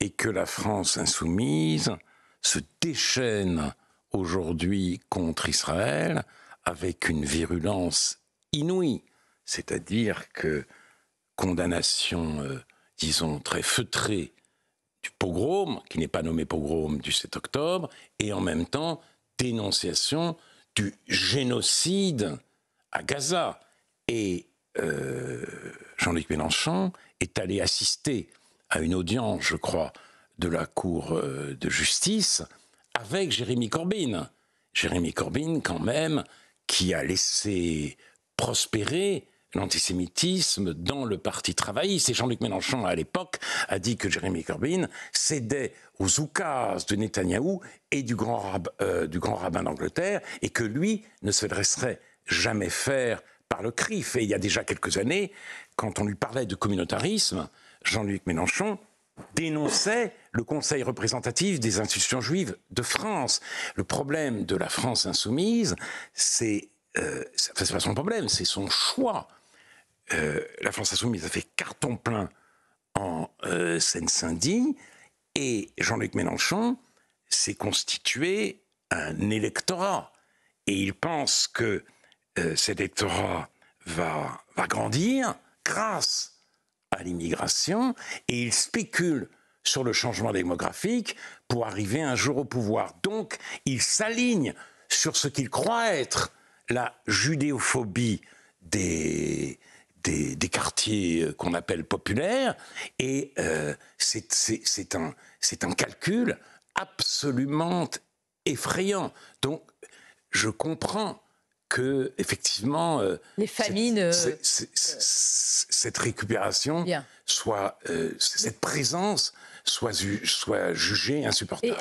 et que la France insoumise se déchaîne aujourd'hui contre Israël avec une virulence inouïe, c'est-à-dire que condamnation, euh, disons, très feutrée du pogrom, qui n'est pas nommé pogrom du 7 octobre, et en même temps dénonciation du génocide à Gaza. Et euh, Jean-Luc Mélenchon est allé assister à une audience, je crois, de la Cour euh, de justice avec Jérémy Corbyn. Jérémy Corbyn, quand même, qui a laissé prospérer l'antisémitisme dans le parti travailliste. Et Jean-Luc Mélenchon, à l'époque, a dit que Jérémy Corbyn cédait aux oukas de Netanyahou et du grand, euh, du grand rabbin d'Angleterre et que lui ne se dresserait jamais faire par le CRIF. Et il y a déjà quelques années, quand on lui parlait de communautarisme, Jean-Luc Mélenchon, dénonçait le Conseil représentatif des institutions juives de France. Le problème de la France insoumise, c'est. Euh, pas son problème, c'est son choix. Euh, la France insoumise a fait carton plein en euh, Seine-Saint-Denis et Jean-Luc Mélenchon s'est constitué un électorat. Et il pense que cet électorat va, va grandir grâce à l'immigration et il spéculent sur le changement démographique pour arriver un jour au pouvoir. Donc, il s'aligne sur ce qu'il croit être la judéophobie des, des, quartiers euh, qu'on appelle populaires, et euh, c'est un, un calcul absolument effrayant. Donc, je comprends que effectivement euh, les famines euh, cette, récupération soit euh, cette présence soit, soit jugée insupportable.